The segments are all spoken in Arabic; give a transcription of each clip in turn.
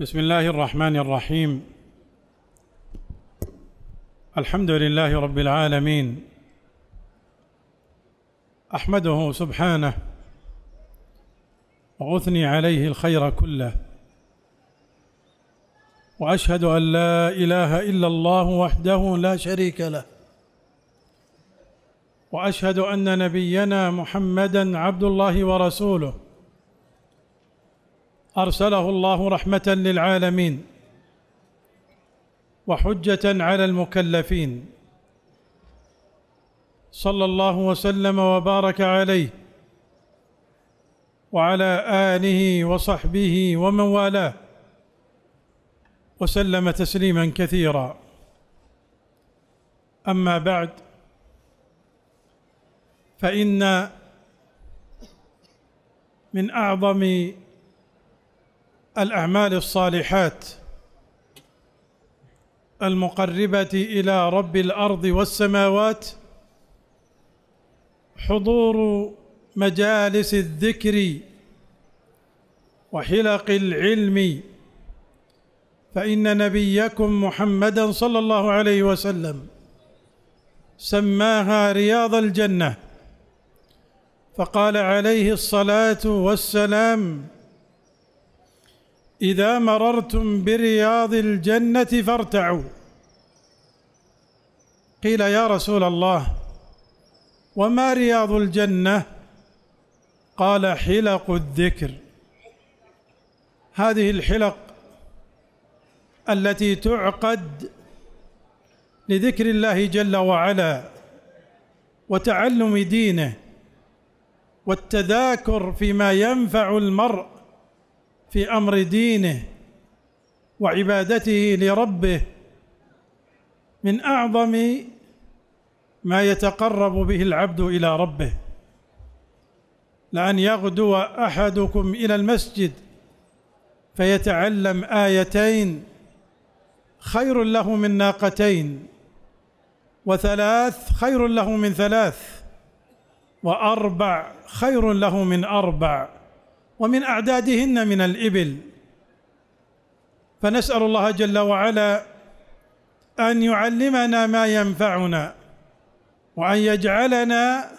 بسم الله الرحمن الرحيم الحمد لله رب العالمين احمده سبحانه واثني عليه الخير كله واشهد ان لا اله الا الله وحده لا شريك له واشهد ان نبينا محمدا عبد الله ورسوله ارسله الله رحمه للعالمين وحجه على المكلفين صلى الله وسلم وبارك عليه وعلى اله وصحبه ومن والاه وسلم تسليما كثيرا اما بعد فان من اعظم الأعمال الصالحات المقربة إلى رب الأرض والسماوات حضور مجالس الذكر وحلق العلم فإن نبيكم محمدا صلى الله عليه وسلم سماها رياض الجنة فقال عليه الصلاة والسلام إذا مررتم برياض الجنة فارتعوا قيل يا رسول الله وما رياض الجنة قال حلق الذكر هذه الحلق التي تعقد لذكر الله جل وعلا وتعلم دينه والتذاكر فيما ينفع المرء في امر دينه وعبادته لربه من اعظم ما يتقرب به العبد الى ربه لان يغدو احدكم الى المسجد فيتعلم ايتين خير له من ناقتين وثلاث خير له من ثلاث واربع خير له من اربع ومن أعدادهن من الإبل فنسأل الله جل وعلا أن يعلمنا ما ينفعنا وأن يجعلنا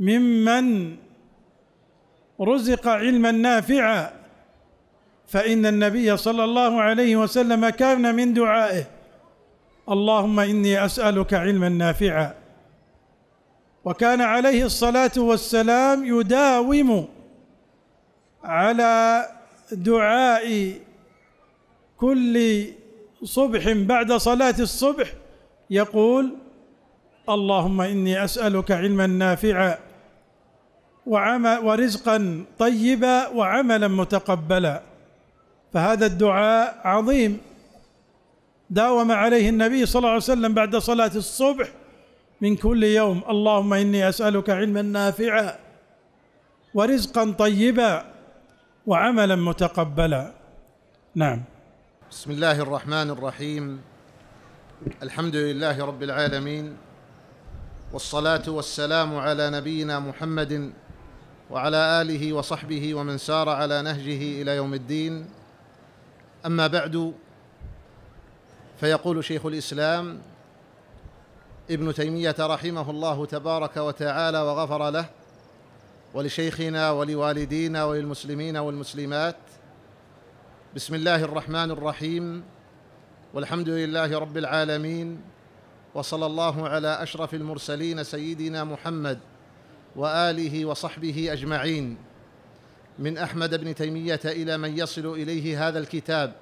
ممن رزق علما نافعا فإن النبي صلى الله عليه وسلم كان من دعائه اللهم إني أسألك علما نافعا وكان عليه الصلاة والسلام يداوم على دعاء كل صبح بعد صلاة الصبح يقول اللهم إني أسألك علما نافعا ورزقا طيبا وعملا متقبلا فهذا الدعاء عظيم داوم عليه النبي صلى الله عليه وسلم بعد صلاة الصبح من كل يوم اللهم إني أسألك علما نافعا ورزقا طيبا وعملا متقبلا نعم بسم الله الرحمن الرحيم الحمد لله رب العالمين والصلاه والسلام على نبينا محمد وعلى اله وصحبه ومن سار على نهجه الى يوم الدين اما بعد فيقول شيخ الاسلام ابن تيميه رحمه الله تبارك وتعالى وغفر له ولشيخنا ولوالدينا وللمسلمين والمسلمات بسم الله الرحمن الرحيم والحمد لله رب العالمين وصلى الله على اشرف المرسلين سيدنا محمد واله وصحبه اجمعين من احمد بن تيميه الى من يصل اليه هذا الكتاب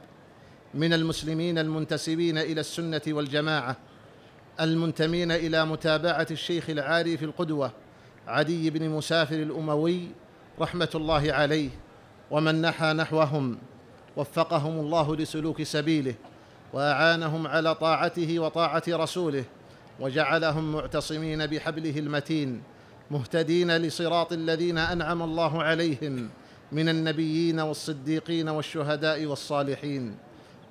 من المسلمين المنتسبين الى السنه والجماعه المنتمين الى متابعه الشيخ في القدوه عدي بن مسافر الاموي رحمه الله عليه ومن نحى نحوهم وفقهم الله لسلوك سبيله واعانهم على طاعته وطاعه رسوله وجعلهم معتصمين بحبله المتين مهتدين لصراط الذين انعم الله عليهم من النبيين والصديقين والشهداء والصالحين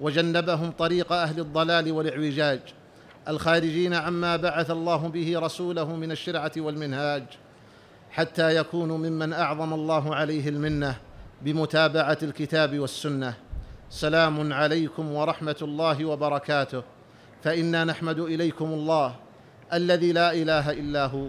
وجنبهم طريق اهل الضلال والاعوجاج الخارجين عما بعث الله به رسوله من الشرعه والمنهاج حتى يكون ممن اعظم الله عليه المنه بمتابعه الكتاب والسنه سلام عليكم ورحمه الله وبركاته فانا نحمد اليكم الله الذي لا اله الا هو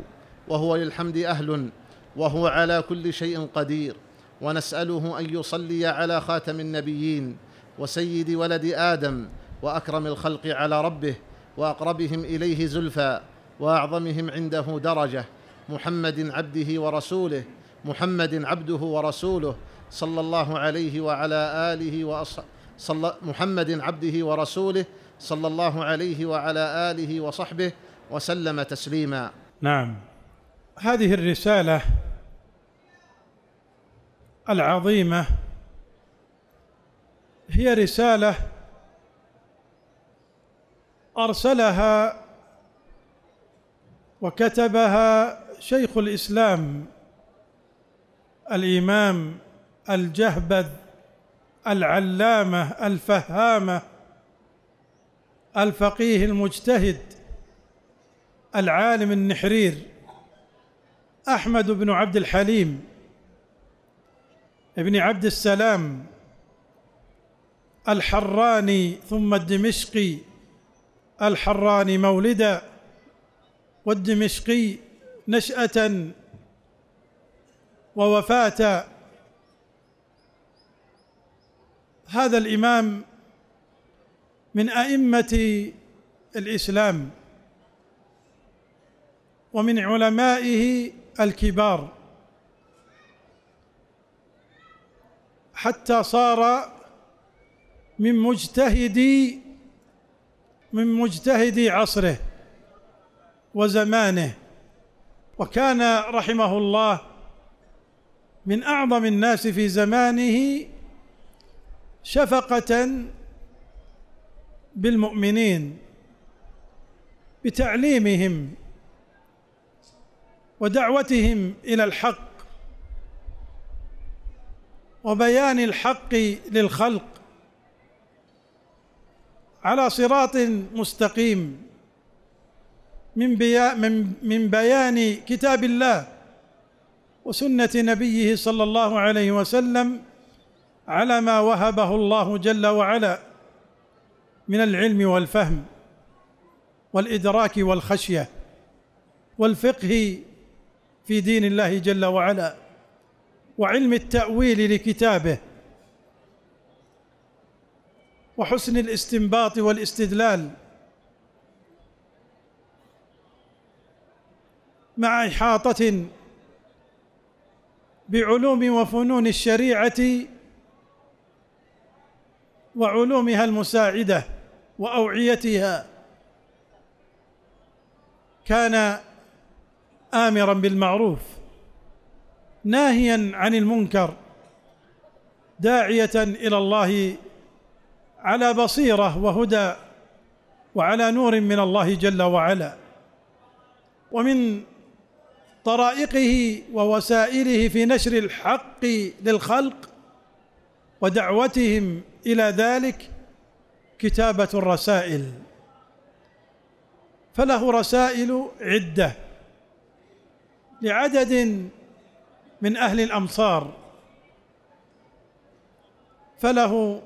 وهو للحمد اهل وهو على كل شيء قدير ونساله ان يصلي على خاتم النبيين وسيد ولد ادم واكرم الخلق على ربه واقربهم اليه زلفى واعظمهم عنده درجه محمد عبده ورسوله محمد عبده ورسوله صلى الله عليه وعلى آله وأصحابه صلى محمد عبده ورسوله صلى الله عليه وعلى آله وصحبه وسلم تسليما نعم هذه الرسالة العظيمة هي رسالة أرسلها وكتبها شيخ الاسلام الامام الجهبذ العلامه الفهامه الفقيه المجتهد العالم النحرير احمد بن عبد الحليم بن عبد السلام الحراني ثم الدمشقي الحراني مولدا والدمشقي نشأة ووفاة هذا الإمام من أئمة الإسلام ومن علمائه الكبار حتى صار من مجتهدي من مجتهدي عصره وزمانه وكان رحمه الله من اعظم الناس في زمانه شفقه بالمؤمنين بتعليمهم ودعوتهم الى الحق وبيان الحق للخلق على صراط مستقيم من, بيا من, من بيان كتاب الله وسنة نبيه صلى الله عليه وسلم على ما وهبه الله جل وعلا من العلم والفهم والإدراك والخشية والفقه في دين الله جل وعلا وعلم التأويل لكتابه وحسن الاستنباط والاستدلال مع احاطه بعلوم وفنون الشريعه وعلومها المساعده واوعيتها كان امرا بالمعروف ناهيا عن المنكر داعيه الى الله على بصيره وهدى وعلى نور من الله جل وعلا ومن طرائقه ووسائله في نشر الحق للخلق ودعوتهم الى ذلك كتابه الرسائل فله رسائل عده لعدد من اهل الامصار فله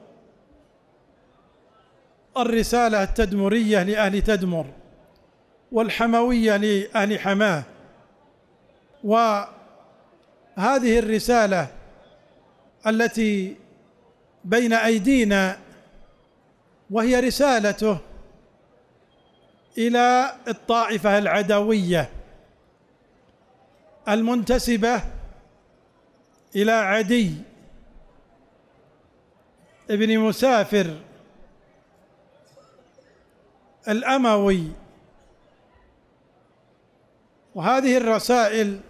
الرساله التدمريه لاهل تدمر والحمويه لاهل حماه وهذه الرساله التي بين ايدينا وهي رسالته الى الطائفه العدويه المنتسبه الى عدي ابن مسافر الاموي وهذه الرسائل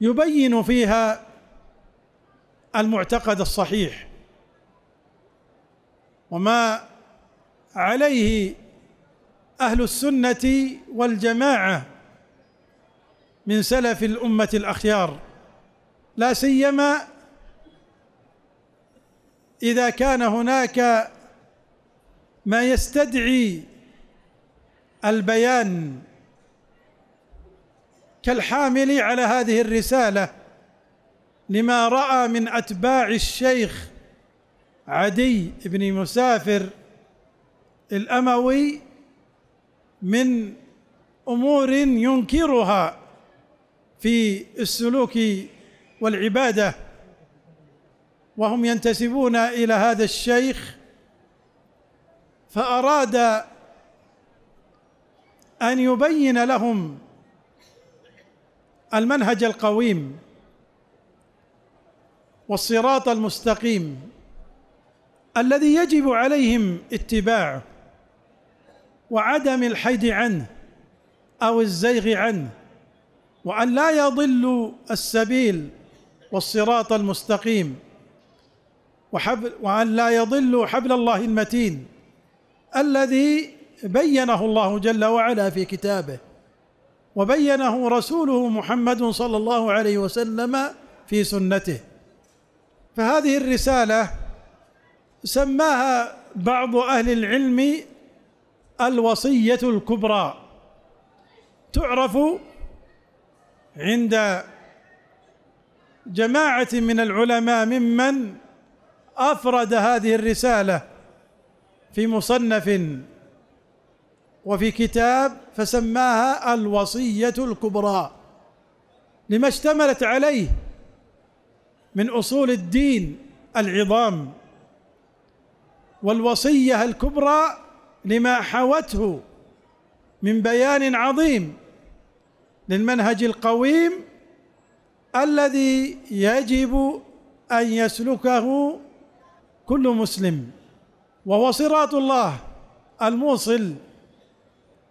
يبين فيها المعتقد الصحيح وما عليه اهل السنه والجماعه من سلف الامه الاخيار لا سيما اذا كان هناك ما يستدعي البيان كالحامل على هذه الرساله لما راى من اتباع الشيخ عدي بن مسافر الاموي من امور ينكرها في السلوك والعباده وهم ينتسبون الى هذا الشيخ فاراد ان يبين لهم المنهج القويم والصراط المستقيم الذي يجب عليهم اتباعه وعدم الحيد عنه او الزيغ عنه وان لا يضلوا السبيل والصراط المستقيم وحبل وان لا يضلوا حبل الله المتين الذي بينه الله جل وعلا في كتابه وبينه رسوله محمد صلى الله عليه وسلم في سنته فهذه الرساله سماها بعض اهل العلم الوصيه الكبرى تعرف عند جماعه من العلماء ممن افرد هذه الرساله في مصنف وفي كتاب فسماها الوصية الكبرى لما اشتملت عليه من أصول الدين العظام والوصية الكبرى لما حوته من بيان عظيم للمنهج القويم الذي يجب أن يسلكه كل مسلم وهو صراط الله الموصل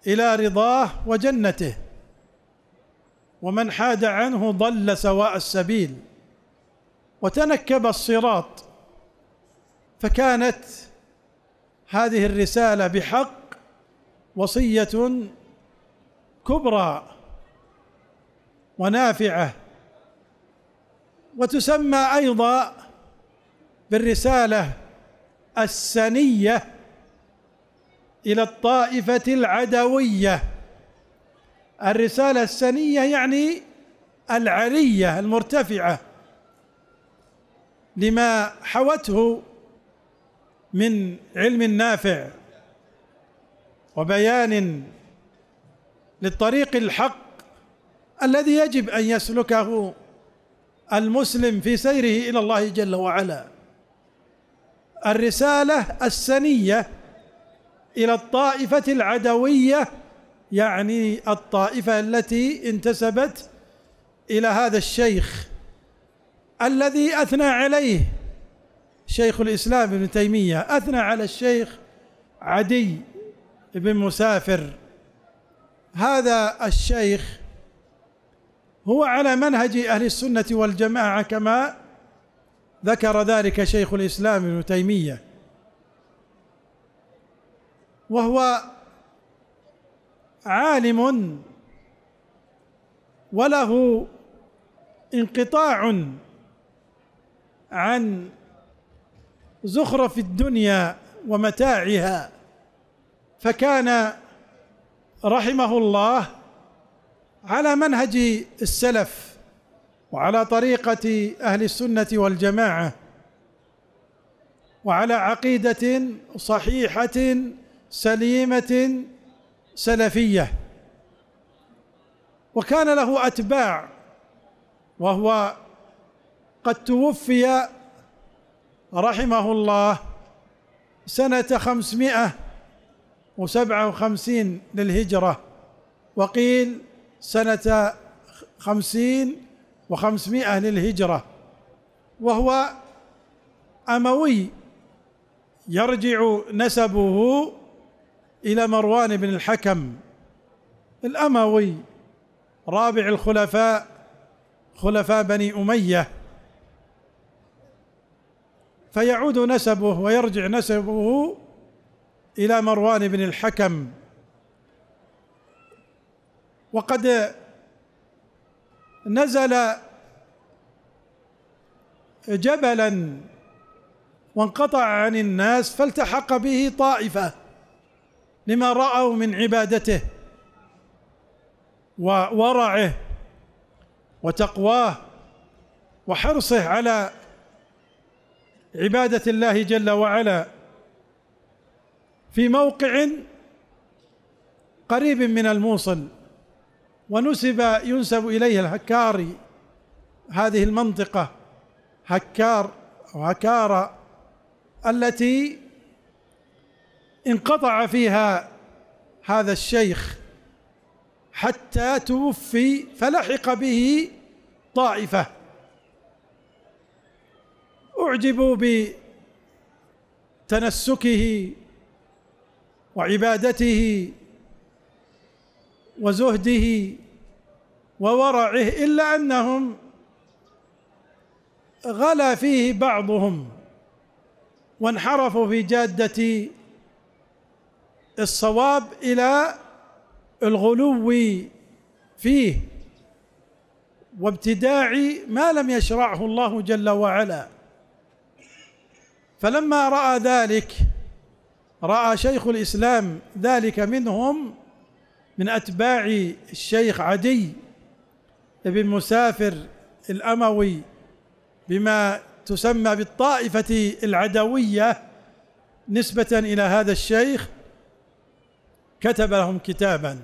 الى رضاه وجنته ومن حاد عنه ضل سواء السبيل وتنكب الصراط فكانت هذه الرساله بحق وصيه كبرى ونافعه وتسمى ايضا بالرساله السنيه إلى الطائفة العدوية الرسالة السنية يعني العلية المرتفعة لما حوته من علم نافع وبيان للطريق الحق الذي يجب ان يسلكه المسلم في سيره الى الله جل وعلا الرساله السنيه إلى الطائفة العدوية يعني الطائفة التي انتسبت إلى هذا الشيخ الذي أثنى عليه شيخ الإسلام ابن تيمية أثنى على الشيخ عدي بن مسافر هذا الشيخ هو على منهج أهل السنة والجماعة كما ذكر ذلك شيخ الإسلام ابن تيمية وهو عالم وله انقطاع عن زخرف الدنيا ومتاعها فكان رحمه الله على منهج السلف وعلى طريقه اهل السنه والجماعه وعلى عقيده صحيحه سليمة سلفية وكان له أتباع وهو قد توفي رحمه الله سنة خمسمائة وسبعة وخمسين للهجرة وقيل سنة خمسين وخمسمائة للهجرة وهو أموي يرجع نسبه الى مروان بن الحكم الاموي رابع الخلفاء خلفاء بني اميه فيعود نسبه ويرجع نسبه الى مروان بن الحكم وقد نزل جبلا وانقطع عن الناس فالتحق به طائفه لما راوا من عبادته وورعه وتقواه وحرصه على عباده الله جل وعلا في موقع قريب من الموصل ونسب ينسب اليه الهكاري هذه المنطقه هكار او هكاره التي انقطع فيها هذا الشيخ حتى توفي فلحق به طائفة أعجبوا بتنسكه وعبادته وزهده وورعه إلا أنهم غلا فيه بعضهم وانحرفوا في جادة الصواب الى الغلو فيه وابتداع ما لم يشرعه الله جل وعلا فلما راى ذلك راى شيخ الاسلام ذلك منهم من اتباع الشيخ عدي بن مسافر الاموي بما تسمى بالطائفه العدويه نسبه الى هذا الشيخ كتب لهم كتابا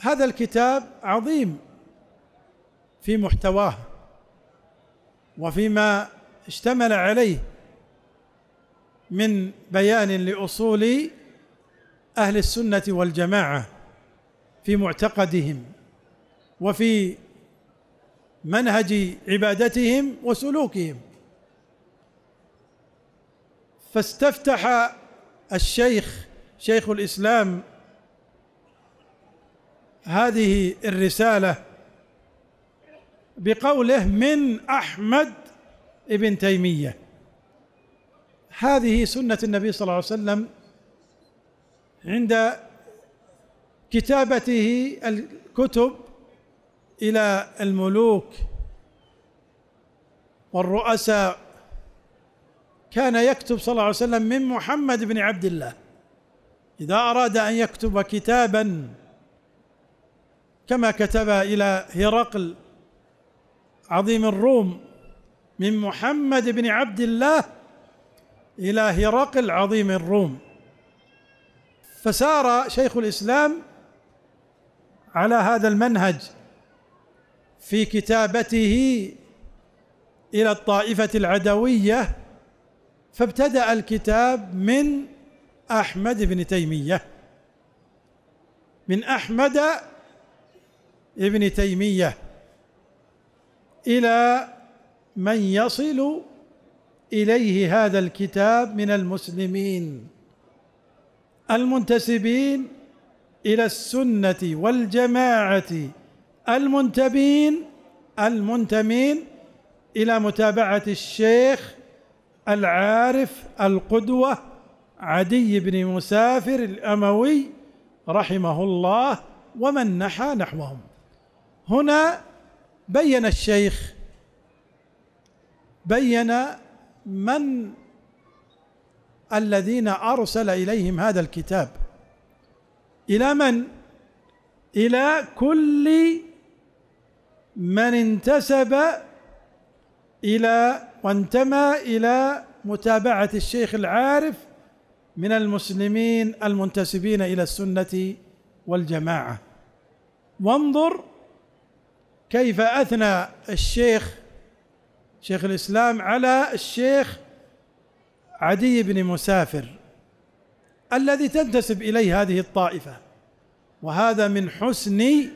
هذا الكتاب عظيم في محتواه وفيما اشتمل عليه من بيان لاصول اهل السنه والجماعه في معتقدهم وفي منهج عبادتهم وسلوكهم فاستفتح الشيخ شيخ الاسلام هذه الرساله بقوله من احمد ابن تيميه هذه سنه النبي صلى الله عليه وسلم عند كتابته الكتب الى الملوك والرؤساء كان يكتب صلى الله عليه وسلم من محمد بن عبد الله إذا أراد أن يكتب كتابا كما كتب إلى هرقل عظيم الروم من محمد بن عبد الله إلى هرقل عظيم الروم فسار شيخ الإسلام على هذا المنهج في كتابته إلى الطائفة العدوية فابتدأ الكتاب من أحمد بن تيمية من أحمد ابن تيمية إلى من يصل إليه هذا الكتاب من المسلمين المنتسبين إلى السنة والجماعة المنتبين المنتمين إلى متابعة الشيخ العارف القدوه عدي بن مسافر الاموي رحمه الله ومن نحى نحوهم هنا بين الشيخ بين من الذين ارسل اليهم هذا الكتاب الى من الى كل من انتسب الى وانتمى إلى متابعة الشيخ العارف من المسلمين المنتسبين إلى السنة والجماعة وانظر كيف أثنى الشيخ شيخ الإسلام على الشيخ عدي بن مسافر الذي تنتسب إليه هذه الطائفة وهذا من حسن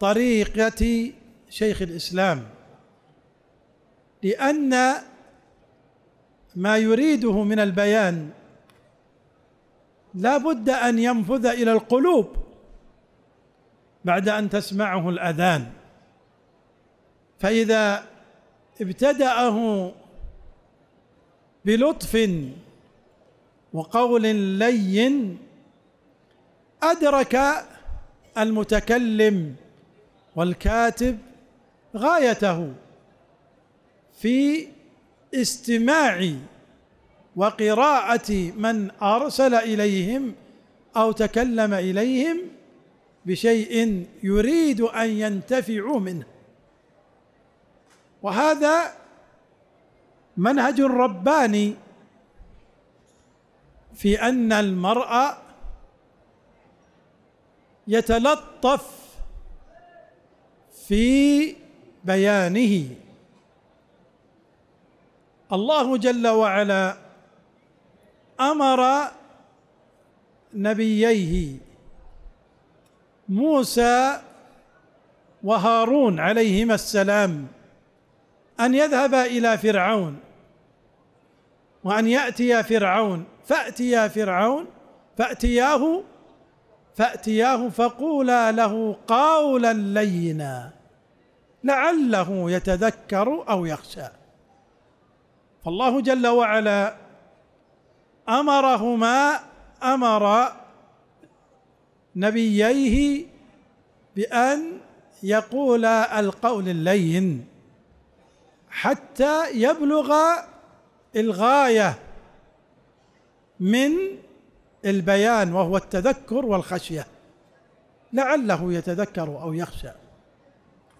طريقة شيخ الإسلام لأن ما يريده من البيان لا بد أن ينفذ إلى القلوب بعد أن تسمعه الأذان فإذا ابتدأه بلطف وقول لين أدرك المتكلم والكاتب غايته في استماع وقراءة من أرسل إليهم أو تكلم إليهم بشيء يريد أن ينتفعوا منه وهذا منهج رباني في أن المرء يتلطف في بيانه الله جل وعلا امر نبييه موسى وهارون عليهما السلام ان يذهبا الى فرعون وان ياتيا فرعون فاتيا فرعون فاتياه فاتياه فقولا له قولا لينا لعله يتذكر او يخشى فالله جل وعلا امرهما امر نبييه بان يقولا القول اللين حتى يبلغ الغايه من البيان وهو التذكر والخشيه لعله يتذكر او يخشى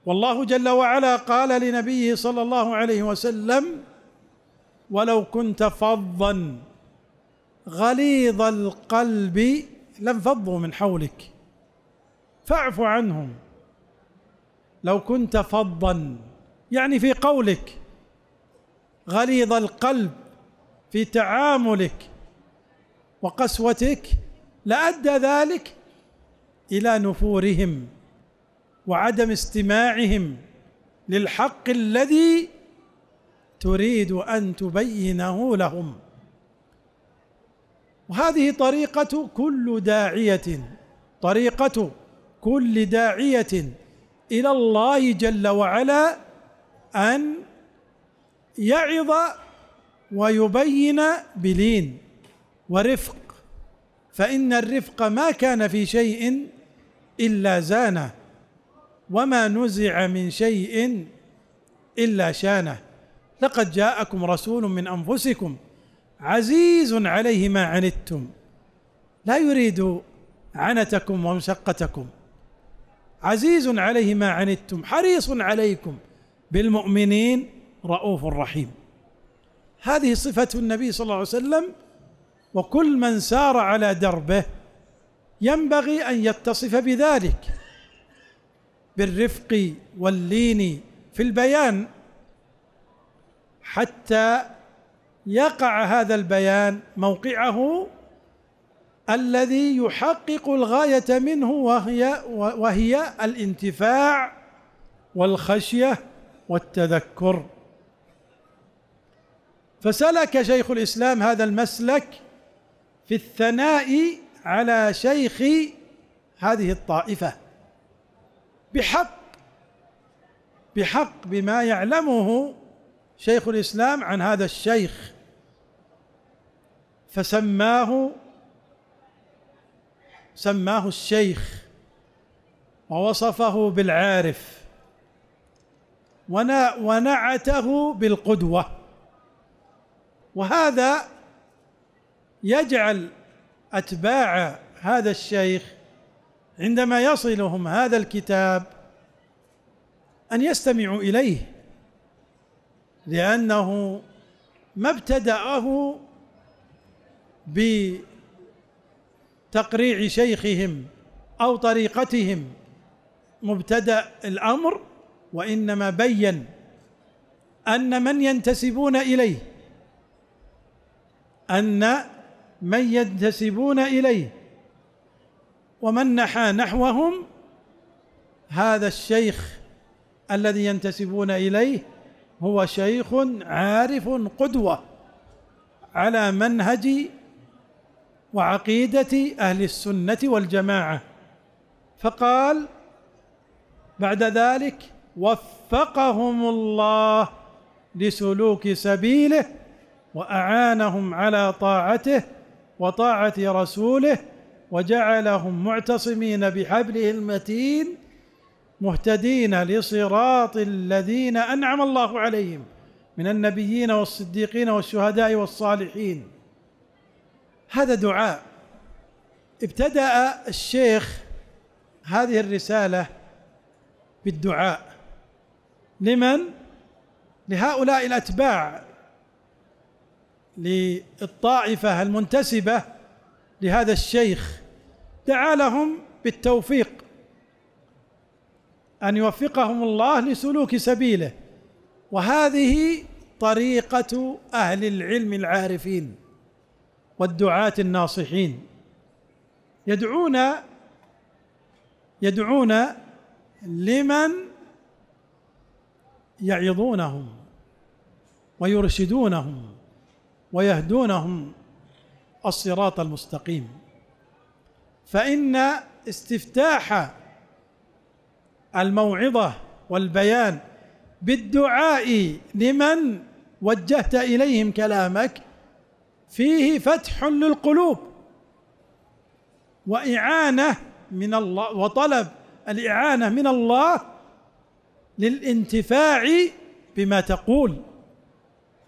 والله جل وعلا قال لنبيه صلى الله عليه وسلم ولو كنت فظا غليظ القلب لانفضوا من حولك فاعف عنهم لو كنت فظا يعني في قولك غليظ القلب في تعاملك وقسوتك لادى ذلك الى نفورهم وعدم استماعهم للحق الذي تريد ان تبينه لهم وهذه طريقه كل داعيه طريقه كل داعيه الى الله جل وعلا ان يعظ ويبين بلين ورفق فان الرفق ما كان في شيء الا زانه وما نزع من شيء الا شانه لقد جاءكم رسول من انفسكم عزيز عليه ما عنتم لا يريد عنتكم ومشقتكم عزيز عليه ما عنتم حريص عليكم بالمؤمنين رؤوف رحيم هذه صفة النبي صلى الله عليه وسلم وكل من سار على دربه ينبغي أن يتصف بذلك بالرفق واللين في البيان حتى يقع هذا البيان موقعه الذي يحقق الغايه منه وهي وهي الانتفاع والخشيه والتذكر فسلك شيخ الاسلام هذا المسلك في الثناء على شيخ هذه الطائفه بحق بحق بما يعلمه شيخ الاسلام عن هذا الشيخ فسماه سماه الشيخ ووصفه بالعارف ونعته بالقدوه وهذا يجعل اتباع هذا الشيخ عندما يصلهم هذا الكتاب ان يستمعوا اليه لأنه ما ابتدأه بتقريع شيخهم أو طريقتهم مبتدأ الأمر وإنما بين أن من ينتسبون إليه أن من ينتسبون إليه ومن نحى نحوهم هذا الشيخ الذي ينتسبون إليه هو شيخ عارف قدوه على منهج وعقيده اهل السنه والجماعه فقال بعد ذلك وفقهم الله لسلوك سبيله واعانهم على طاعته وطاعه رسوله وجعلهم معتصمين بحبله المتين مهتدين لصراط الذين انعم الله عليهم من النبيين والصديقين والشهداء والصالحين هذا دعاء ابتدا الشيخ هذه الرساله بالدعاء لمن لهؤلاء الاتباع للطائفه المنتسبه لهذا الشيخ دعا لهم بالتوفيق ان يوفقهم الله لسلوك سبيله وهذه طريقه اهل العلم العارفين والدعاه الناصحين يدعون يدعون لمن يعظونهم ويرشدونهم ويهدونهم الصراط المستقيم فان استفتاح الموعظه والبيان بالدعاء لمن وجهت اليهم كلامك فيه فتح للقلوب واعانه من الله وطلب الاعانه من الله للانتفاع بما تقول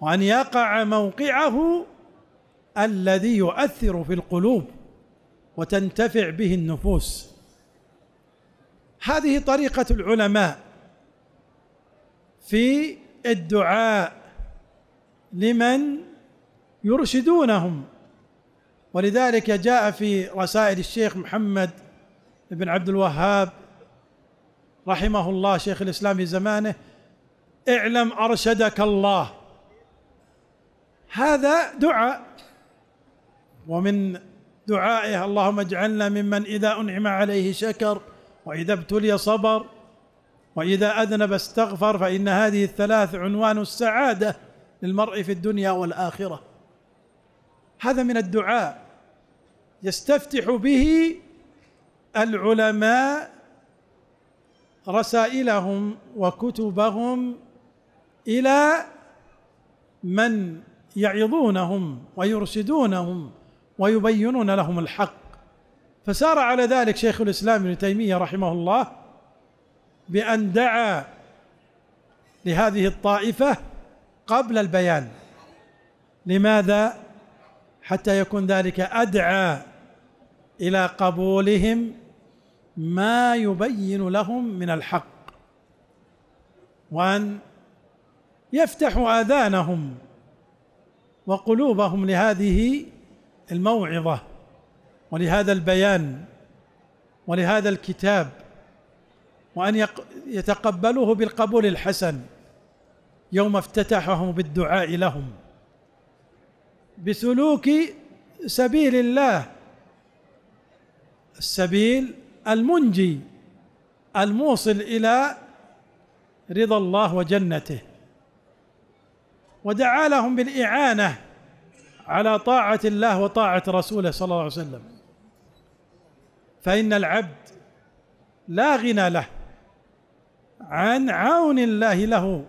وان يقع موقعه الذي يؤثر في القلوب وتنتفع به النفوس هذه طريقة العلماء في الدعاء لمن يرشدونهم ولذلك جاء في رسائل الشيخ محمد بن عبد الوهاب رحمه الله شيخ الاسلام في زمانه اعلم ارشدك الله هذا دعاء ومن دعائه اللهم اجعلنا ممن اذا انعم عليه شكر وإذا ابتلي صبر وإذا أذنب استغفر فإن هذه الثلاث عنوان السعادة للمرء في الدنيا والآخرة هذا من الدعاء يستفتح به العلماء رسائلهم وكتبهم إلى من يعظونهم ويرشدونهم ويبينون لهم الحق فسار على ذلك شيخ الاسلام ابن تيميه رحمه الله بان دعا لهذه الطائفه قبل البيان لماذا حتى يكون ذلك ادعى الى قبولهم ما يبين لهم من الحق وان يفتحوا اذانهم وقلوبهم لهذه الموعظه ولهذا البيان ولهذا الكتاب وأن يتقبلوه بالقبول الحسن يوم افتتحهم بالدعاء لهم بسلوك سبيل الله السبيل المنجي الموصل إلى رضا الله وجنته ودعا لهم بالإعانة على طاعة الله وطاعة رسوله صلى الله عليه وسلم فإن العبد لا غنى له عن عون الله له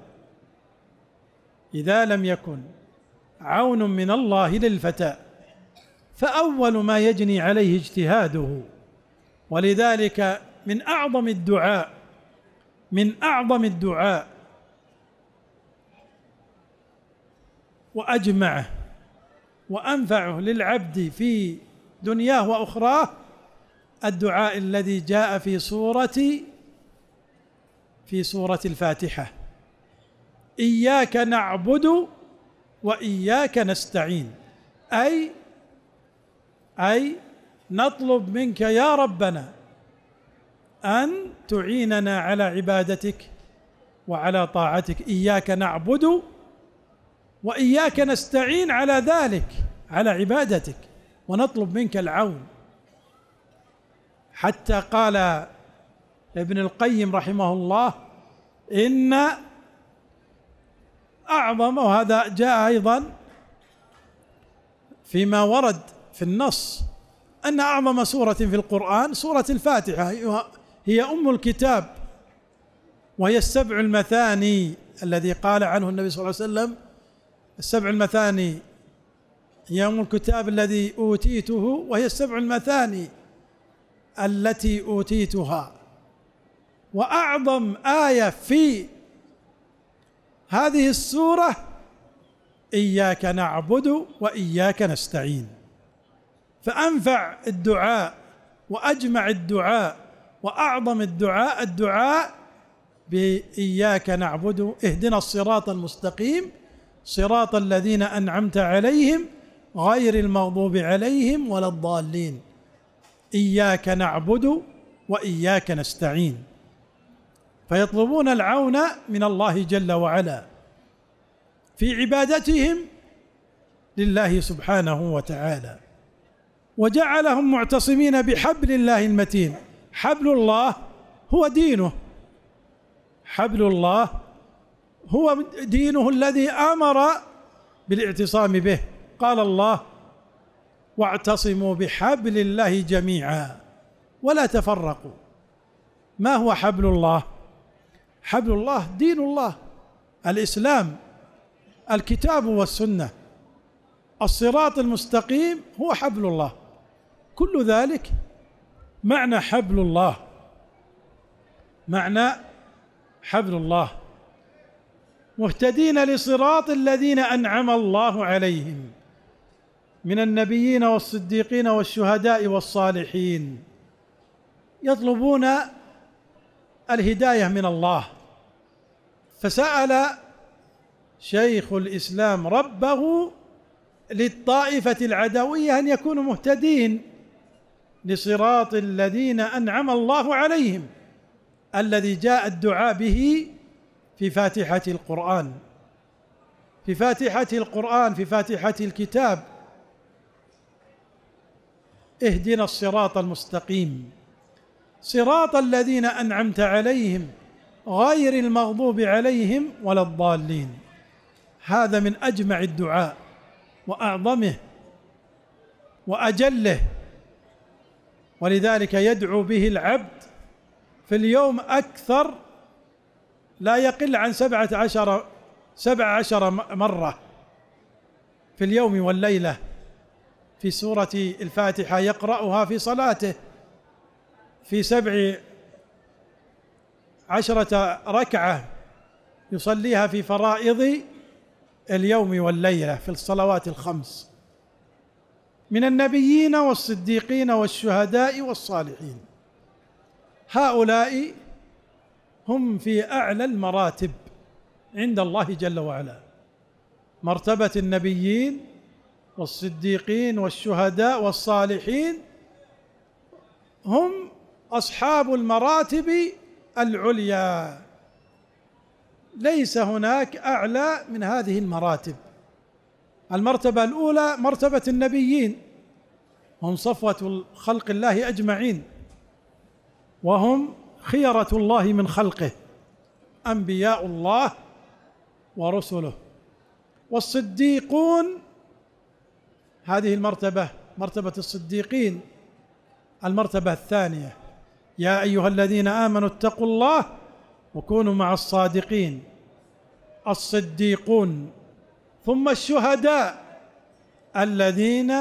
إذا لم يكن عون من الله للفتى فأول ما يجني عليه اجتهاده ولذلك من أعظم الدعاء من أعظم الدعاء وأجمعه وأنفعه للعبد في دنياه وأخراه الدعاء الذي جاء في سورة في سورة الفاتحة إياك نعبد وإياك نستعين أي أي نطلب منك يا ربنا أن تعيننا على عبادتك وعلى طاعتك إياك نعبد وإياك نستعين على ذلك على عبادتك ونطلب منك العون حتى قال ابن القيم رحمه الله ان اعظم وهذا جاء ايضا فيما ورد في النص ان اعظم سوره في القران سوره الفاتحه هي ام الكتاب وهي السبع المثاني الذي قال عنه النبي صلى الله عليه وسلم السبع المثاني هي ام الكتاب الذي اوتيته وهي السبع المثاني التي اوتيتها واعظم ايه في هذه السوره اياك نعبد واياك نستعين فانفع الدعاء واجمع الدعاء واعظم الدعاء الدعاء باياك نعبد اهدنا الصراط المستقيم صراط الذين انعمت عليهم غير المغضوب عليهم ولا الضالين اياك نعبد واياك نستعين فيطلبون العون من الله جل وعلا في عبادتهم لله سبحانه وتعالى وجعلهم معتصمين بحبل الله المتين حبل الله هو دينه حبل الله هو دينه الذي امر بالاعتصام به قال الله واعتصموا بحبل الله جميعا ولا تفرقوا ما هو حبل الله حبل الله دين الله الاسلام الكتاب والسنه الصراط المستقيم هو حبل الله كل ذلك معنى حبل الله معنى حبل الله مهتدين لصراط الذين انعم الله عليهم من النبيين والصديقين والشهداء والصالحين يطلبون الهدايه من الله فسال شيخ الاسلام ربه للطائفه العدويه ان يكونوا مهتدين لصراط الذين انعم الله عليهم الذي جاء الدعاء به في فاتحه القران في فاتحه القران في فاتحه الكتاب اهدنا الصراط المستقيم صراط الذين انعمت عليهم غير المغضوب عليهم ولا الضالين هذا من اجمع الدعاء واعظمه واجله ولذلك يدعو به العبد في اليوم اكثر لا يقل عن سبعه عشر سبع عشر مره في اليوم والليله في سورة الفاتحة يقرأها في صلاته في سبع عشرة ركعة يصليها في فرائض اليوم والليلة في الصلوات الخمس من النبيين والصديقين والشهداء والصالحين هؤلاء هم في أعلى المراتب عند الله جل وعلا مرتبة النبيين والصديقين والشهداء والصالحين هم اصحاب المراتب العليا ليس هناك اعلى من هذه المراتب المرتبه الاولى مرتبه النبيين هم صفوه خلق الله اجمعين وهم خيره الله من خلقه انبياء الله ورسله والصديقون هذه المرتبة مرتبة الصديقين المرتبة الثانية يا أيها الذين آمنوا اتقوا الله وكونوا مع الصادقين الصديقون ثم الشهداء الذين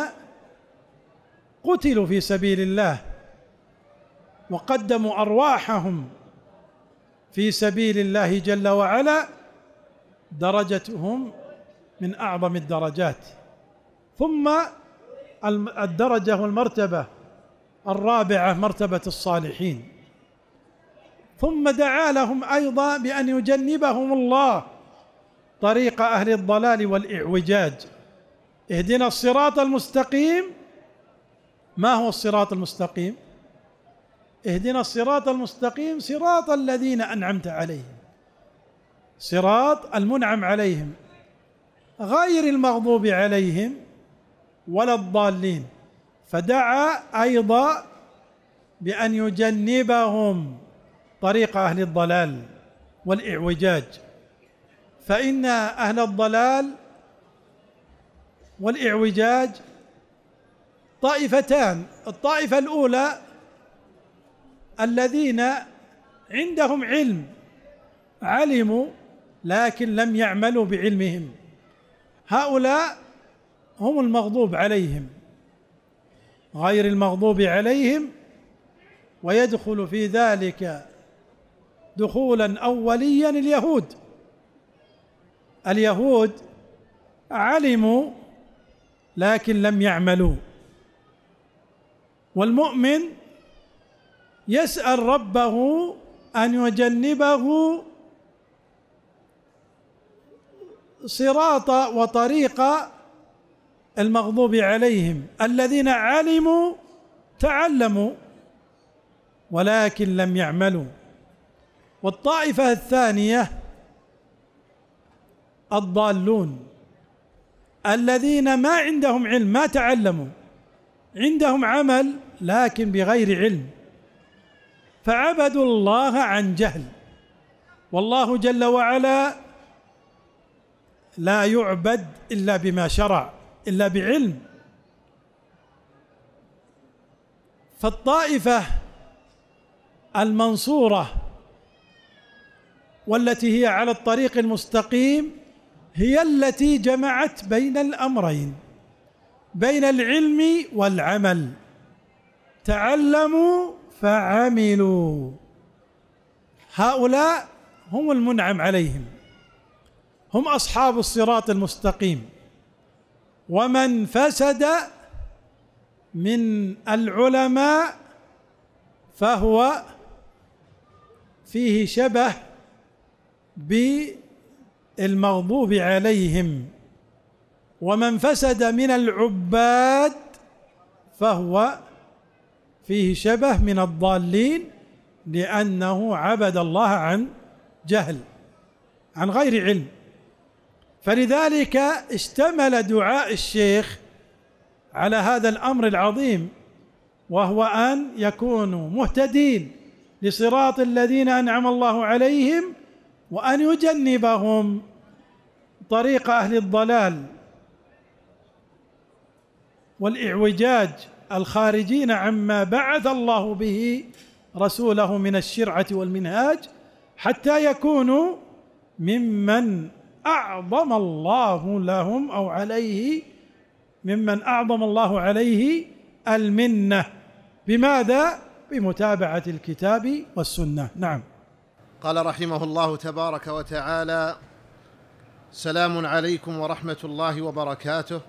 قتلوا في سبيل الله وقدموا ارواحهم في سبيل الله جل وعلا درجتهم من اعظم الدرجات ثم الدرجة والمرتبة الرابعة مرتبة الصالحين ثم دعا لهم أيضا بأن يجنبهم الله طريق أهل الضلال والإعوجاج اهدنا الصراط المستقيم ما هو الصراط المستقيم اهدنا الصراط المستقيم صراط الذين أنعمت عليهم صراط المنعم عليهم غير المغضوب عليهم ولا الضالين فدعا ايضا بان يجنبهم طريق اهل الضلال والاعوجاج فان اهل الضلال والاعوجاج طائفتان الطائفه الاولى الذين عندهم علم علموا لكن لم يعملوا بعلمهم هؤلاء هم المغضوب عليهم غير المغضوب عليهم ويدخل في ذلك دخولا اوليا اليهود اليهود علموا لكن لم يعملوا والمؤمن يسال ربه ان يجنبه صراط وطريق المغضوب عليهم الذين علموا تعلموا ولكن لم يعملوا والطائفة الثانية الضالون الذين ما عندهم علم ما تعلموا عندهم عمل لكن بغير علم فعبدوا الله عن جهل والله جل وعلا لا يعبد الا بما شرع إلا بعلم فالطائفة المنصورة والتي هي على الطريق المستقيم هي التي جمعت بين الأمرين بين العلم والعمل تعلموا فعملوا هؤلاء هم المنعم عليهم هم أصحاب الصراط المستقيم ومن فسد من العلماء فهو فيه شبه بالمغضوب عليهم ومن فسد من العباد فهو فيه شبه من الضالين لأنه عبد الله عن جهل عن غير علم فلذلك اشتمل دعاء الشيخ على هذا الامر العظيم وهو ان يكونوا مهتدين لصراط الذين انعم الله عليهم وان يجنبهم طريق اهل الضلال والاعوجاج الخارجين عما بعث الله به رسوله من الشرعه والمنهاج حتى يكونوا ممن اعظم الله لهم او عليه ممن اعظم الله عليه المنه بماذا بمتابعه الكتاب والسنه نعم قال رحمه الله تبارك وتعالى سلام عليكم ورحمه الله وبركاته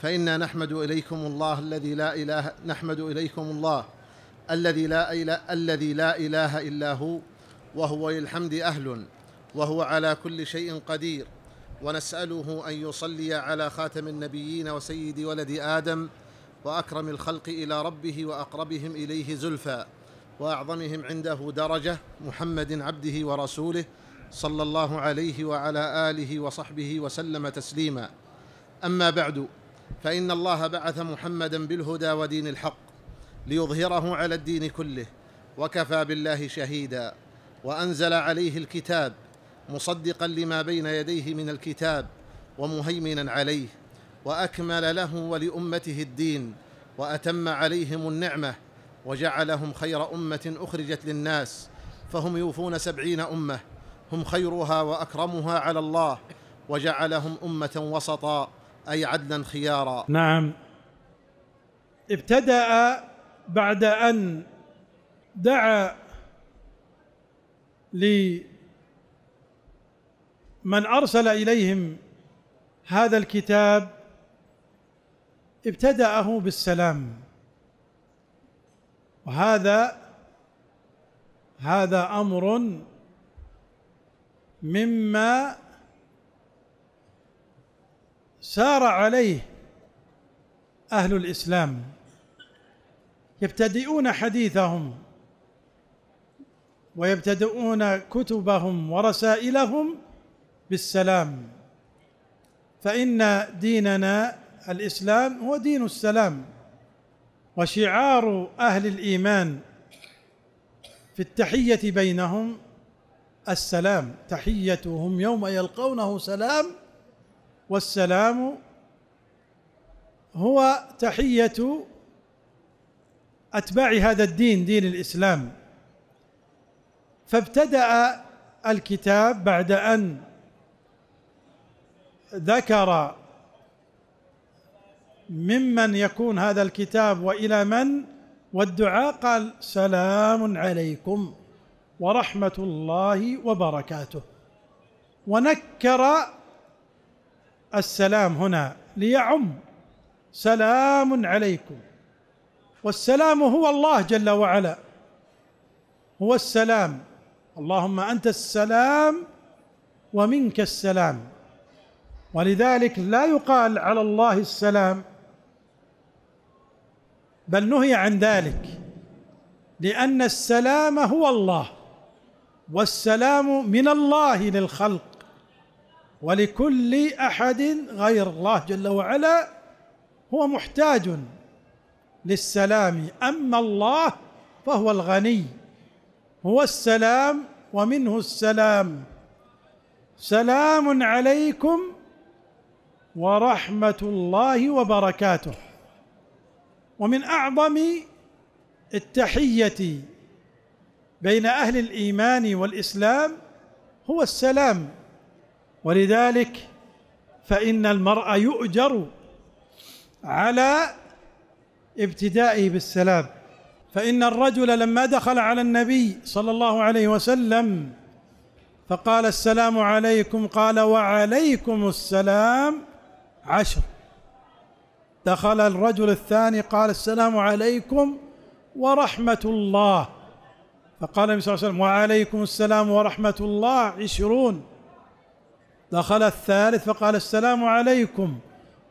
فانا نحمد اليكم الله الذي لا اله نحمد اليكم الله الذي لا اله الذي لا اله الا هو وهو للحمد اهل وهو على كل شيء قدير ونساله ان يصلي على خاتم النبيين وسيد ولد ادم واكرم الخلق الى ربه واقربهم اليه زلفى واعظمهم عنده درجه محمد عبده ورسوله صلى الله عليه وعلى اله وصحبه وسلم تسليما اما بعد فان الله بعث محمدا بالهدى ودين الحق ليظهره على الدين كله وكفى بالله شهيدا وانزل عليه الكتاب مصدقا لما بين يديه من الكتاب ومهيمنا عليه واكمل له ولامته الدين واتم عليهم النعمه وجعلهم خير امه اخرجت للناس فهم يوفون سبعين امه هم خيرها واكرمها على الله وجعلهم امه وسطا اي عدلا خيارا نعم ابتدا بعد ان دعا من ارسل اليهم هذا الكتاب ابتداه بالسلام وهذا هذا امر مما سار عليه اهل الاسلام يبتدئون حديثهم ويبتدئون كتبهم ورسائلهم بالسلام فان ديننا الاسلام هو دين السلام وشعار اهل الايمان في التحيه بينهم السلام تحيتهم يوم يلقونه سلام والسلام هو تحيه اتباع هذا الدين دين الاسلام فابتدا الكتاب بعد ان ذكر ممن يكون هذا الكتاب والى من والدعاء قال سلام عليكم ورحمه الله وبركاته ونكر السلام هنا ليعم سلام عليكم والسلام هو الله جل وعلا هو السلام اللهم انت السلام ومنك السلام ولذلك لا يقال على الله السلام بل نهي عن ذلك لان السلام هو الله والسلام من الله للخلق ولكل احد غير الله جل وعلا هو محتاج للسلام اما الله فهو الغني هو السلام ومنه السلام سلام عليكم ورحمه الله وبركاته ومن اعظم التحيه بين اهل الايمان والاسلام هو السلام ولذلك فان المرء يؤجر على ابتدائه بالسلام فان الرجل لما دخل على النبي صلى الله عليه وسلم فقال السلام عليكم قال وعليكم السلام عشر دخل الرجل الثاني قال السلام عليكم ورحمة الله فقال النبي صلى الله عليه وسلم وعليكم السلام ورحمة الله عشرون دخل الثالث فقال السلام عليكم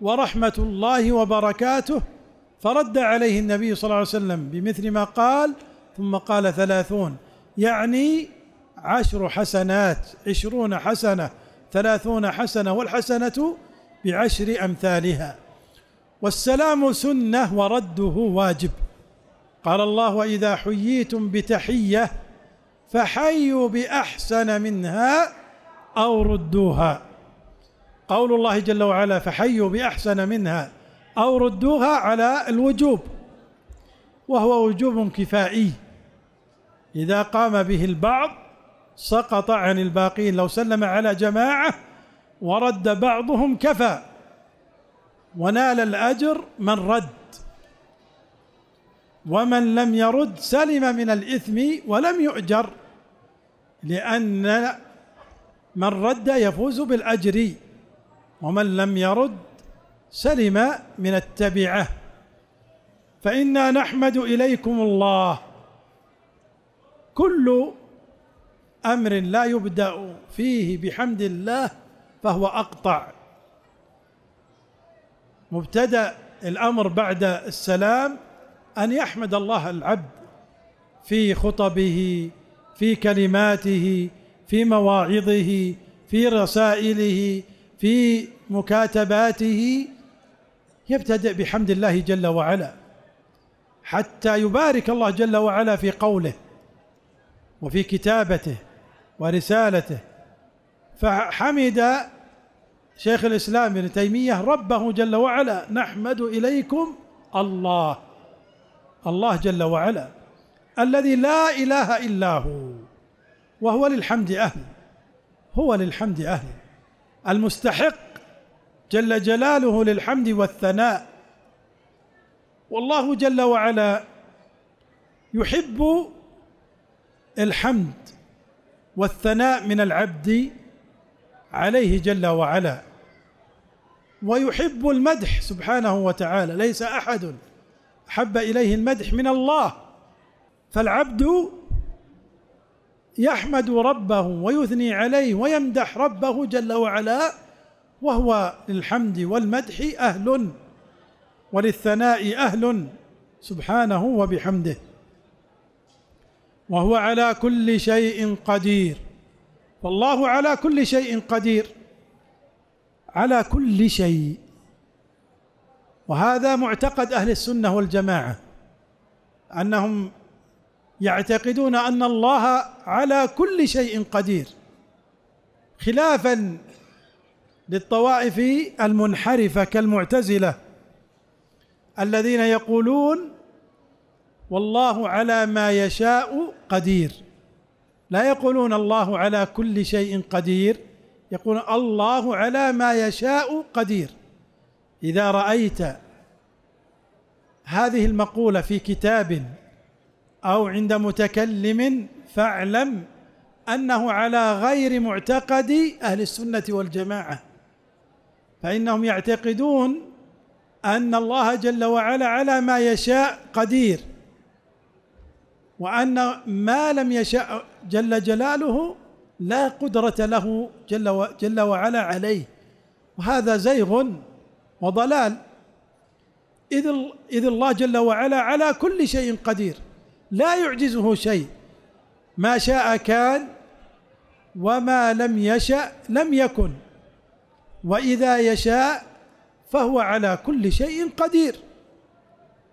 ورحمة الله وبركاته فرد عليه النبي صلى الله عليه وسلم بمثل ما قال ثم قال ثلاثون يعني عشر حسنات عشرون حسنة ثلاثون حسنة والحسنة بعشر امثالها والسلام سنه ورده واجب قال الله واذا حييتم بتحيه فحيوا باحسن منها او ردوها قول الله جل وعلا فحيوا باحسن منها او ردوها على الوجوب وهو وجوب كفائي اذا قام به البعض سقط عن الباقين لو سلم على جماعه ورد بعضهم كفى ونال الأجر من رد ومن لم يرد سلم من الإثم ولم يؤجر لأن من رد يفوز بالأجر ومن لم يرد سلم من التبعة فإنا نحمد إليكم الله كل أمر لا يبدأ فيه بحمد الله فهو أقطع مبتدأ الأمر بعد السلام أن يحمد الله العبد في خطبه في كلماته في مواعظه في رسائله في مكاتباته يبتدئ بحمد الله جل وعلا حتى يبارك الله جل وعلا في قوله وفي كتابته ورسالته فحمد شيخ الإسلام ابن تيمية ربه جل وعلا نحمد إليكم الله الله جل وعلا الذي لا إله إلا هو وهو للحمد أهل هو للحمد أهل المستحق جل جلاله للحمد والثناء والله جل وعلا يحب الحمد والثناء من العبد عليه جل وعلا ويحب المدح سبحانه وتعالى ليس احد احب اليه المدح من الله فالعبد يحمد ربه ويثني عليه ويمدح ربه جل وعلا وهو للحمد والمدح اهل وللثناء اهل سبحانه وبحمده وهو على كل شيء قدير فالله على كل شيء قدير على كل شيء وهذا معتقد اهل السنه والجماعه انهم يعتقدون ان الله على كل شيء قدير خلافا للطوائف المنحرفه كالمعتزله الذين يقولون والله على ما يشاء قدير لا يقولون الله على كل شيء قدير يقول الله على ما يشاء قدير اذا رايت هذه المقوله في كتاب او عند متكلم فاعلم انه على غير معتقد اهل السنه والجماعه فانهم يعتقدون ان الله جل وعلا على ما يشاء قدير وان ما لم يشاء جل جلاله لا قدرة له جل, و جل وعلا عليه وهذا زيغ وضلال إذ, إذ الله جل وعلا على كل شيء قدير لا يعجزه شيء ما شاء كان وما لم يشأ لم يكن وإذا يشاء فهو على كل شيء قدير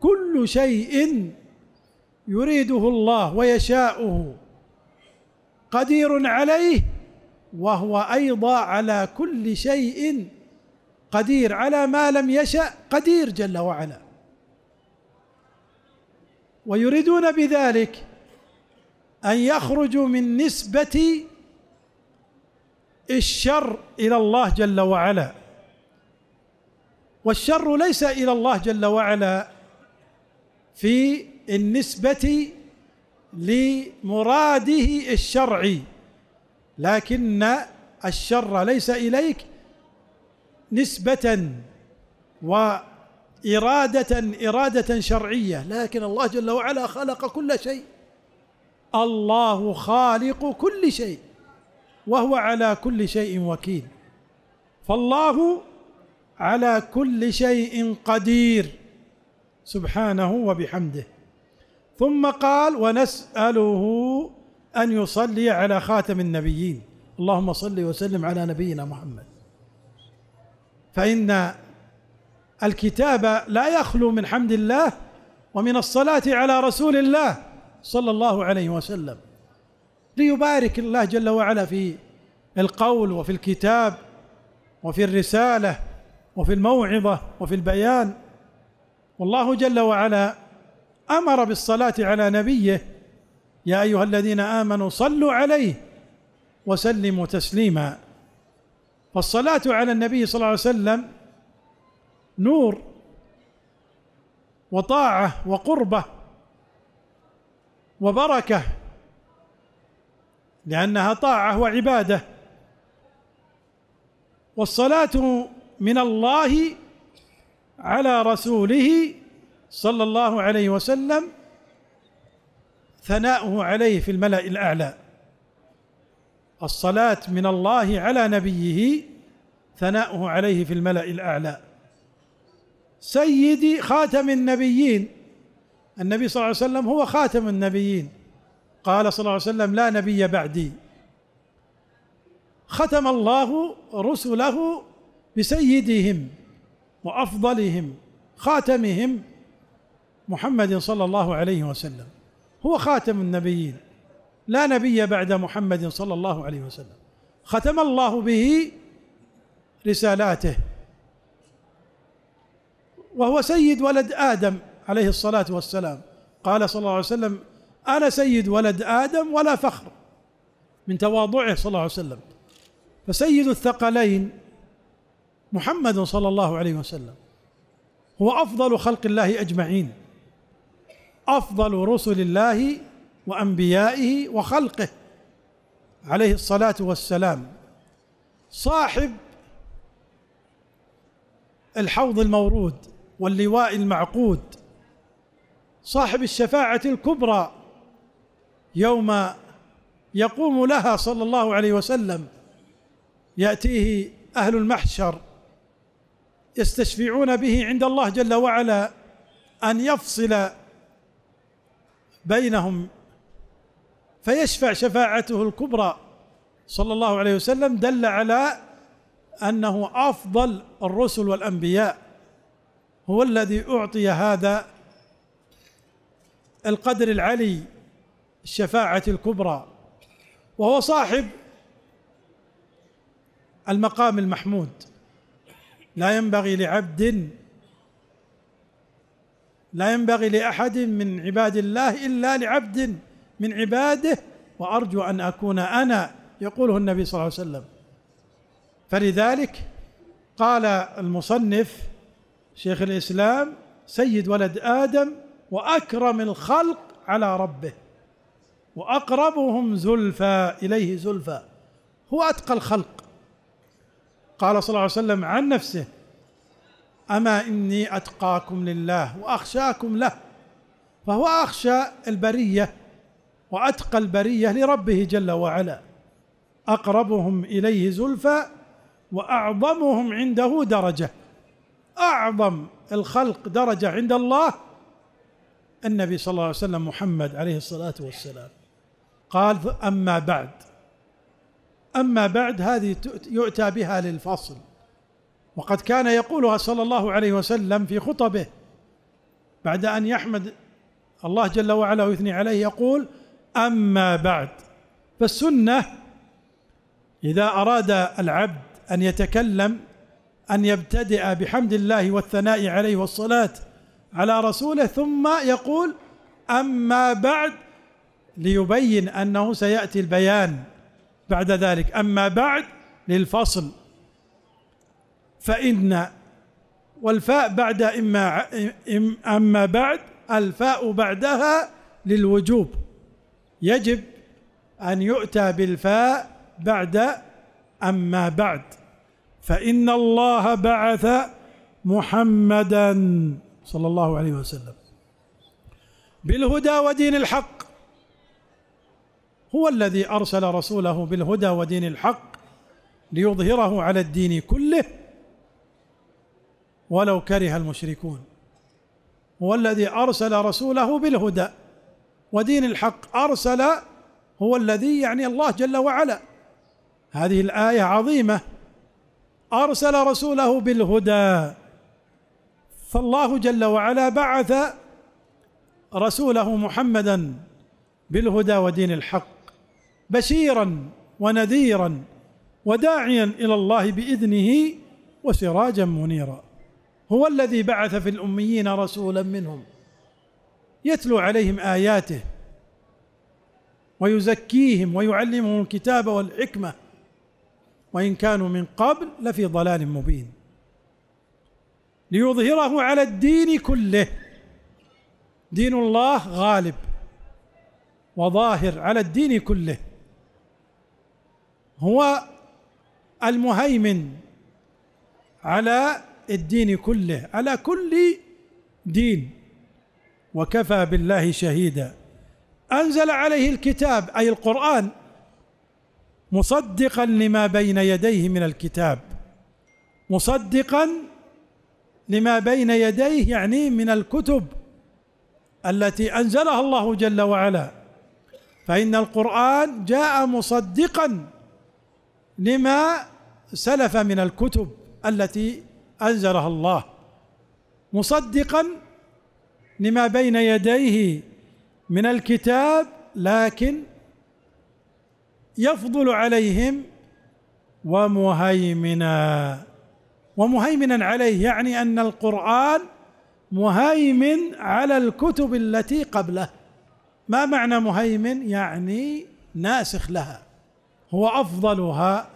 كل شيء يريده الله ويشاؤه قدير عليه وهو ايضا على كل شيء قدير على ما لم يشا قدير جل وعلا ويريدون بذلك ان يخرجوا من نسبه الشر الى الله جل وعلا والشر ليس الى الله جل وعلا في النسبه لمراده الشرعي لكن الشر ليس اليك نسبه وإرادة إرادة شرعية لكن الله جل وعلا خلق كل شيء الله خالق كل شيء وهو على كل شيء وكيل فالله على كل شيء قدير سبحانه وبحمده ثم قال ونسأله أن يصلي على خاتم النبيين اللهم صل وسلم على نبينا محمد فإن الكتاب لا يخلو من حمد الله ومن الصلاة على رسول الله صلى الله عليه وسلم ليبارك الله جل وعلا في القول وفي الكتاب وفي الرسالة وفي الموعظة وفي البيان والله جل وعلا امر بالصلاه على نبيه يا ايها الذين امنوا صلوا عليه وسلموا تسليما فالصلاه على النبي صلى الله عليه وسلم نور وطاعه وقربه وبركه لانها طاعه وعباده والصلاه من الله على رسوله صلى الله عليه وسلم ثناؤه عليه في الملا الاعلى الصلاه من الله على نبيه ثناؤه عليه في الملا الاعلى سيدي خاتم النبيين النبي صلى الله عليه وسلم هو خاتم النبيين قال صلى الله عليه وسلم لا نبي بعدي ختم الله رسله بسيدهم وافضلهم خاتمهم محمد صلى الله عليه وسلم هو خاتم النبيين لا نبي بعد محمد صلى الله عليه وسلم ختم الله به رسالاته وهو سيد ولد ادم عليه الصلاه والسلام قال صلى الله عليه وسلم انا سيد ولد ادم ولا فخر من تواضعه صلى الله عليه وسلم فسيد الثقلين محمد صلى الله عليه وسلم هو افضل خلق الله اجمعين افضل رسل الله وانبيائه وخلقه عليه الصلاه والسلام صاحب الحوض المورود واللواء المعقود صاحب الشفاعه الكبرى يوم يقوم لها صلى الله عليه وسلم ياتيه اهل المحشر يستشفعون به عند الله جل وعلا ان يفصل بينهم فيشفع شفاعته الكبرى صلى الله عليه وسلم دل على انه افضل الرسل والانبياء هو الذي اعطي هذا القدر العلي الشفاعه الكبرى وهو صاحب المقام المحمود لا ينبغي لعبد لا ينبغي لاحد من عباد الله الا لعبد من عباده وارجو ان اكون انا يقوله النبي صلى الله عليه وسلم فلذلك قال المصنف شيخ الاسلام سيد ولد ادم واكرم الخلق على ربه واقربهم زلفى اليه زلفى هو اتقى الخلق قال صلى الله عليه وسلم عن نفسه اما اني اتقاكم لله واخشاكم له فهو اخشى البريه واتقى البريه لربه جل وعلا اقربهم اليه زلفى واعظمهم عنده درجه اعظم الخلق درجه عند الله النبي صلى الله عليه وسلم محمد عليه الصلاه والسلام قال اما بعد اما بعد هذه يؤتى بها للفصل وقد كان يقولها صلى الله عليه وسلم في خطبه بعد ان يحمد الله جل وعلا ويثني عليه يقول اما بعد فالسنه اذا اراد العبد ان يتكلم ان يبتدئ بحمد الله والثناء عليه والصلاه على رسوله ثم يقول اما بعد ليبين انه سياتي البيان بعد ذلك اما بعد للفصل فإن والفاء بعد إما أما بعد الفاء بعدها للوجوب يجب أن يؤتى بالفاء بعد أما بعد فإن الله بعث محمدا صلى الله عليه وسلم بالهدى ودين الحق هو الذي أرسل رسوله بالهدى ودين الحق ليظهره على الدين كله ولو كره المشركون هو الذي أرسل رسوله بالهدى ودين الحق أرسل هو الذي يعني الله جل وعلا هذه الآية عظيمة أرسل رسوله بالهدى فالله جل وعلا بعث رسوله محمدا بالهدى ودين الحق بشيرا ونذيرا وداعيا الى الله باذنه وسراجا منيرا هو الذي بعث في الأميين رسولا منهم يتلو عليهم آياته ويزكيهم ويعلمهم الكتاب والحكمة وإن كانوا من قبل لفي ضلال مبين ليظهره على الدين كله دين الله غالب وظاهر على الدين كله هو المهيمن على الدين كله على كل دين وكفى بالله شهيدا انزل عليه الكتاب اي القران مصدقا لما بين يديه من الكتاب مصدقا لما بين يديه يعني من الكتب التي انزلها الله جل وعلا فان القران جاء مصدقا لما سلف من الكتب التي انزلها الله مصدقا لما بين يديه من الكتاب لكن يفضل عليهم ومهيمنا ومهيمنا عليه يعني ان القران مهيمن على الكتب التي قبله ما معنى مهيمن يعني ناسخ لها هو افضلها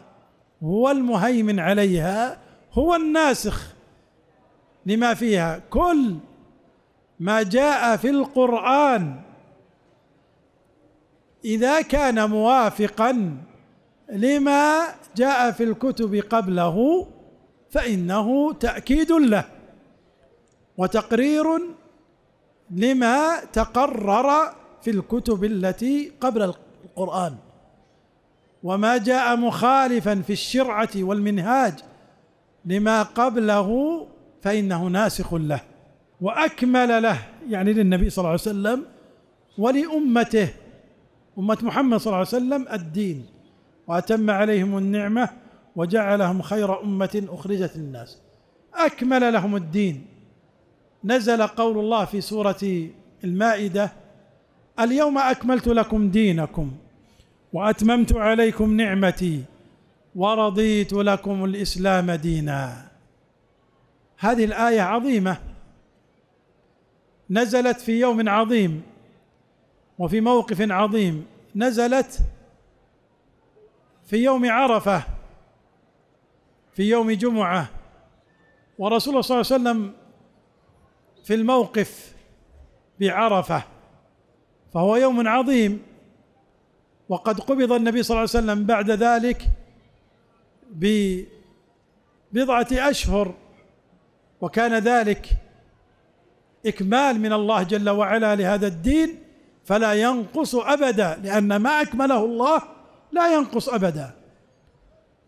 هو المهيمن عليها هو الناسخ لما فيها كل ما جاء في القرآن إذا كان موافقا لما جاء في الكتب قبله فإنه تأكيد له وتقرير لما تقرر في الكتب التي قبل القرآن وما جاء مخالفا في الشرعة والمنهاج لما قبله فإنه ناسخ له وأكمل له يعني للنبي صلى الله عليه وسلم ولأمته أمة محمد صلى الله عليه وسلم الدين وأتم عليهم النعمة وجعلهم خير أمة أخرجت للناس أكمل لهم الدين نزل قول الله في سورة المائدة اليوم أكملت لكم دينكم وأتممت عليكم نعمتي ورضيت لكم الاسلام دينا هذه الايه عظيمه نزلت في يوم عظيم وفي موقف عظيم نزلت في يوم عرفه في يوم جمعه ورسول الله صلى الله عليه وسلم في الموقف بعرفه فهو يوم عظيم وقد قبض النبي صلى الله عليه وسلم بعد ذلك ببضعة أشهر وكان ذلك إكمال من الله جل وعلا لهذا الدين فلا ينقص أبدا لأن ما أكمله الله لا ينقص أبدا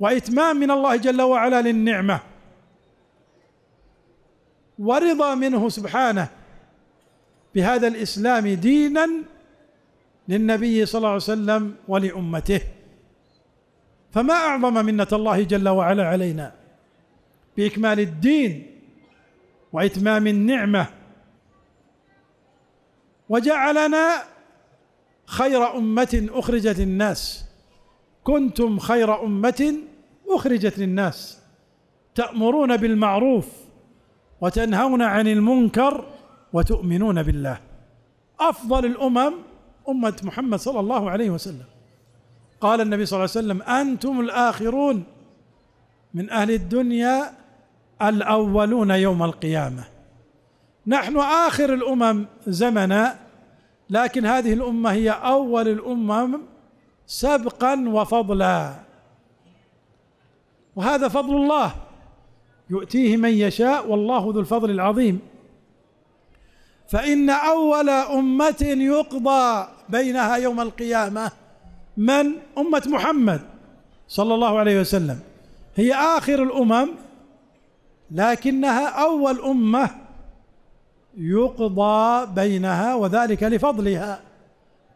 وإتمام من الله جل وعلا للنعمة ورضا منه سبحانه بهذا الإسلام دينا للنبي صلى الله عليه وسلم ولأمته فما اعظم منه الله جل وعلا علينا باكمال الدين واتمام النعمه وجعلنا خير امه اخرجت للناس كنتم خير امه اخرجت للناس تامرون بالمعروف وتنهون عن المنكر وتؤمنون بالله افضل الامم امه محمد صلى الله عليه وسلم قال النبي صلى الله عليه وسلم انتم الاخرون من اهل الدنيا الاولون يوم القيامه نحن اخر الامم زمنا لكن هذه الامه هي اول الامم سبقا وفضلا وهذا فضل الله يؤتيه من يشاء والله ذو الفضل العظيم فان اول امه يقضى بينها يوم القيامه من أمة محمد صلى الله عليه وسلم هي آخر الأمم لكنها أول أمة يقضى بينها وذلك لفضلها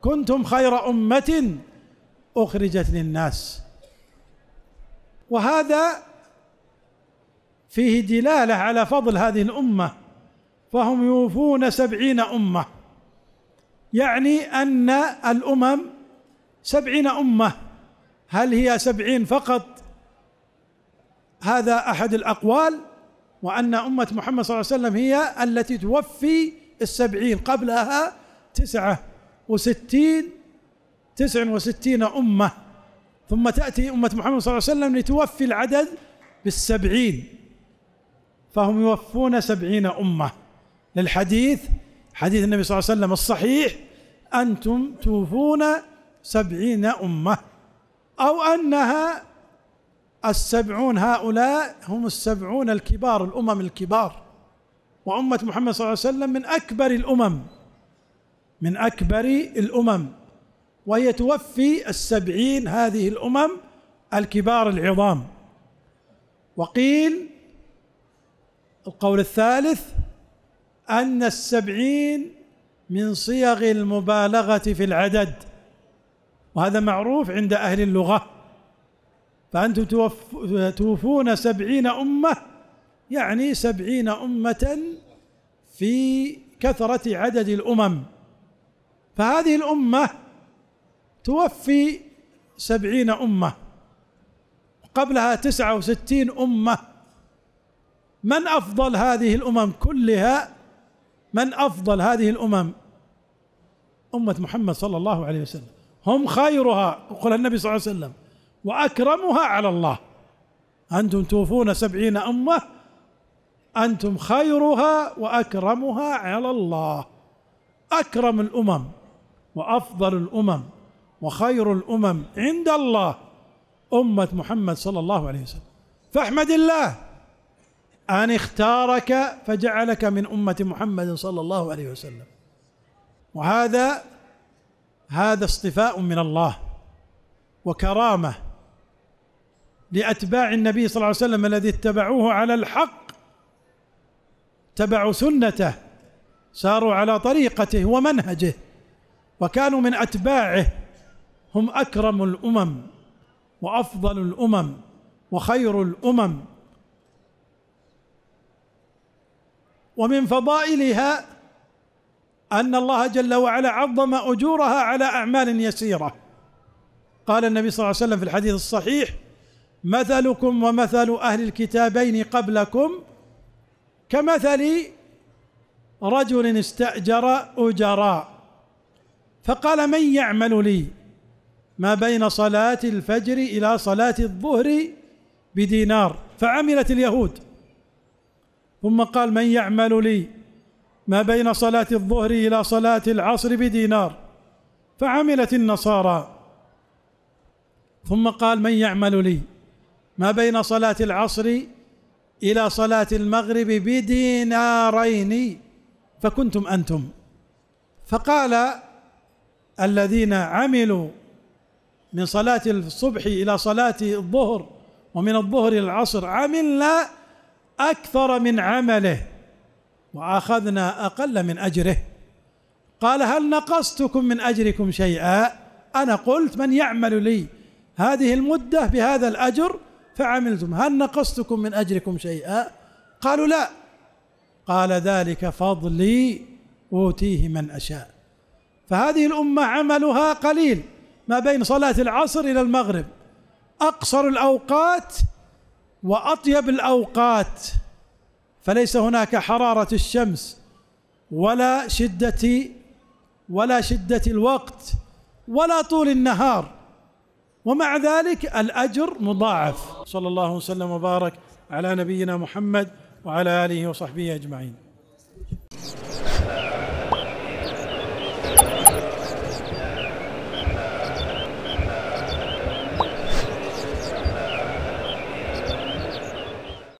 كنتم خير أمة أخرجت للناس وهذا فيه دلالة على فضل هذه الأمة فهم يوفون سبعين أمة يعني أن الأمم سبعين أمة هل هي سبعين فقط هذا أحد الأقوال وأن أمة محمد صلى الله عليه وسلم هي التي توفي السبعين قبلها تسعة وستين تسع وستين أمة ثم تأتي أمة محمد صلى الله عليه وسلم لتوفي العدد بالسبعين فهم يوفون سبعين أمة للحديث حديث النبي صلى الله عليه وسلم الصحيح أنتم توفون سبعين أمة أو أنها السبعون هؤلاء هم السبعون الكبار الأمم الكبار وأمة محمد صلى الله عليه وسلم من أكبر الأمم من أكبر الأمم وهي توفي السبعين هذه الأمم الكبار العظام وقيل القول الثالث أن السبعين من صيغ المبالغة في العدد وهذا معروف عند أهل اللغة فأنتم توفون سبعين أمة يعني سبعين أمة في كثرة عدد الأمم فهذه الأمة توفي سبعين أمة قبلها تسعة وستين أمة من أفضل هذه الأمم كلها من أفضل هذه الأمم أمة محمد صلى الله عليه وسلم هم خيرها قال النبي صلى الله عليه وسلم وأكرمها على الله أنتم توفون سبعين أمة أنتم خيرها وأكرمها على الله أكرم الأمم وأفضل الأمم وخير الأمم عند الله أمة محمد صلى الله عليه وسلم فاحمد الله أن اختارك فجعلك من أمة محمد صلى الله عليه وسلم وهذا هذا اصطفاء من الله وكرامه لاتباع النبي صلى الله عليه وسلم الذي اتبعوه على الحق اتبعوا سنته ساروا على طريقته ومنهجه وكانوا من اتباعه هم اكرم الامم وافضل الامم وخير الامم ومن فضائلها ان الله جل وعلا عظم اجورها على اعمال يسيره قال النبي صلى الله عليه وسلم في الحديث الصحيح مثلكم ومثل اهل الكتابين قبلكم كمثل رجل استاجر اجراء فقال من يعمل لي ما بين صلاه الفجر الى صلاه الظهر بدينار فعملت اليهود ثم قال من يعمل لي ما بين صلاة الظهر إلى صلاة العصر بدينار فعملت النصارى ثم قال من يعمل لي ما بين صلاة العصر إلى صلاة المغرب بدينارين فكنتم أنتم فقال الذين عملوا من صلاة الصبح إلى صلاة الظهر ومن الظهر إلى العصر عملنا أكثر من عمله واخذنا اقل من اجره قال هل نقصتكم من اجركم شيئا انا قلت من يعمل لي هذه المده بهذا الاجر فعملتم هل نقصتكم من اجركم شيئا قالوا لا قال ذلك فضلي اوتيه من اشاء فهذه الامه عملها قليل ما بين صلاه العصر الى المغرب اقصر الاوقات واطيب الاوقات فليس هناك حرارة الشمس ولا شدة ولا شدة الوقت ولا طول النهار ومع ذلك الأجر مضاعف صلى الله وسلم وبارك على نبينا محمد وعلى آله وصحبه أجمعين